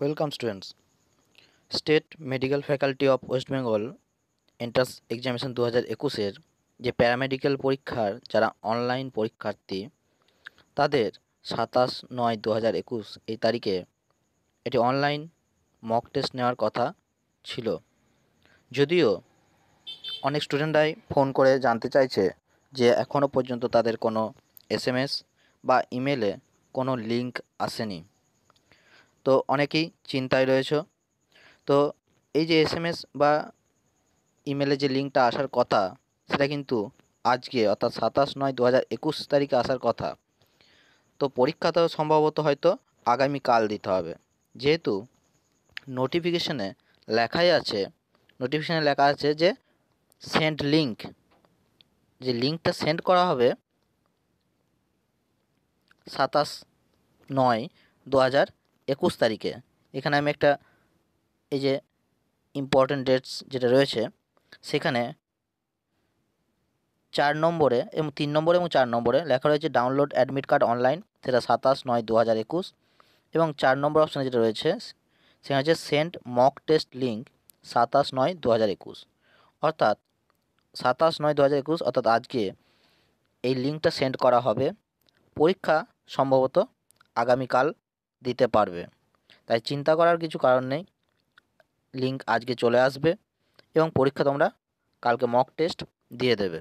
welcome students state medical faculty of West Bengal entrance examination দু হাজার একুশের যে প্যারামেডিক্যাল পরীক্ষার যারা অনলাইন পরীক্ষার্থী তাদের সাতাশ নয় দু হাজার একুশ এই তারিখে এটি অনলাইন মক টেস্ট নেওয়ার কথা ছিল যদিও অনেক স্টুডেন্টরাই ফোন করে জানতে চাইছে যে এখনও পর্যন্ত তাদের কোনো এস বা ইমেলে কোনো লিঙ্ক আসেনি তো অনেকেই চিন্তায় রয়েছে তো এই যে এসএমএস বা ইমেলে যে লিঙ্কটা আসার কথা সেটা কিন্তু আজকে অর্থাৎ সাতাশ নয় দু হাজার একুশ তারিখে আসার কথা তো পরীক্ষা তো সম্ভবত হয়তো আগামীকাল দিতে হবে যেহেতু নোটিফিকেশনে লেখাই আছে নোটিফিকেশনে লেখা আছে যে সেন্ড লিঙ্ক যে লিঙ্কটা সেন্ড করা হবে সাতাশ নয় দু হাজার একুশ তারিখে এখানে আমি একটা এই যে ইম্পর্টেন্ট ডেটস যেটা রয়েছে সেখানে চার নম্বরে এবং তিন নম্বরে এবং চার নম্বরে লেখা রয়েছে ডাউনলোড অ্যাডমিট কার্ড অনলাইন সেটা সাতাশ নয় দু হাজার একুশ এবং চার নম্বর অপশানে যেটা রয়েছে সেখানে হচ্ছে সেন্ট মক টেস্ট লিঙ্ক সাতাশ নয় দু হাজার একুশ অর্থাৎ সাতাশ নয় দু হাজার একুশ অর্থাৎ আজকে এই লিঙ্কটা সেন্ড করা হবে পরীক্ষা সম্ভবত আগামীকাল দিতে পারবে তাই চিন্তা করার কিছু কারণ নেই লিঙ্ক আজকে চলে আসবে এবং পরীক্ষা তোমরা কালকে মক টেস্ট দিয়ে দেবে